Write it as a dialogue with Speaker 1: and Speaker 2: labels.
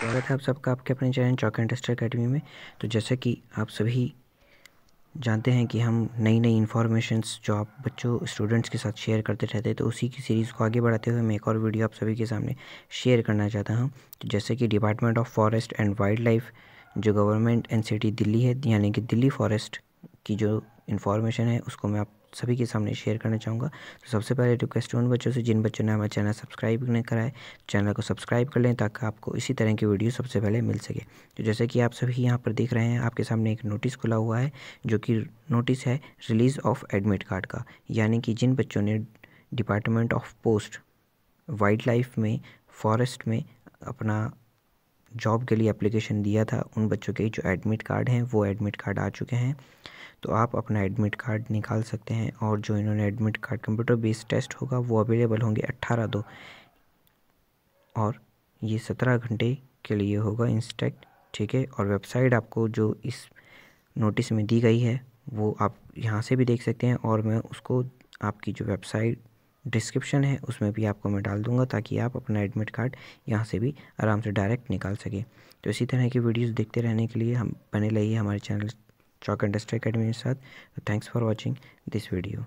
Speaker 1: स्वागत है आप सबका आपके अपने चैनल चौक इंडस्ट्री अकेडमी में तो जैसे कि आप सभी जानते हैं कि हम नई नई इन्फॉर्मेशंस जो आप बच्चों स्टूडेंट्स के साथ शेयर करते रहते हैं तो उसी की सीरीज़ को आगे बढ़ाते हुए मैं एक और वीडियो आप सभी के सामने शेयर करना चाहता हूँ तो जैसे कि department of forest and wildlife जो गवर्नमेंट एन दिल्ली है यानी कि दिल्ली फॉरेस्ट की जो इन्फॉर्मेशन है उसको मैं आप सभी के सामने शेयर करना चाहूँगा तो सबसे पहले रिक्वेस्ट उन बच्चों से जिन बच्चों ने हमारा चैनल सब्सक्राइब नहीं कराए चैनल को सब्सक्राइब कर लें ताकि आपको इसी तरह की वीडियो सबसे पहले मिल सके तो जैसे कि आप सभी यहाँ पर देख रहे हैं आपके सामने एक नोटिस खुला हुआ है जो कि नोटिस है रिलीज़ ऑफ एडमिट कार्ड का यानी कि जिन बच्चों ने department of post wildlife में फॉरेस्ट में अपना जॉब के लिए एप्लीकेशन दिया था उन बच्चों के जो एडमिट कार्ड हैं वो एडमिट कार्ड आ चुके हैं तो आप अपना एडमिट कार्ड निकाल सकते हैं और जो इन्होंने admit card computer based test होगा वो अवेलेबल होंगे अट्ठारह दो और ये सत्रह घंटे के लिए होगा इंस्टेक्ट ठीक है और वेबसाइट आपको जो इस नोटिस में दी गई है वो आप यहाँ से भी देख सकते हैं और मैं उसको आपकी जो वेबसाइट डिस्क्रिप्शन है उसमें भी आपको मैं डाल दूंगा ताकि आप अपना एडमिट कार्ड यहाँ से भी आराम से डायरेक्ट निकाल सकें तो इसी तरह की वीडियोस देखते रहने के लिए हम बने रहिए हमारे channel Chalk Industry Academy Sad. Thanks for watching this video.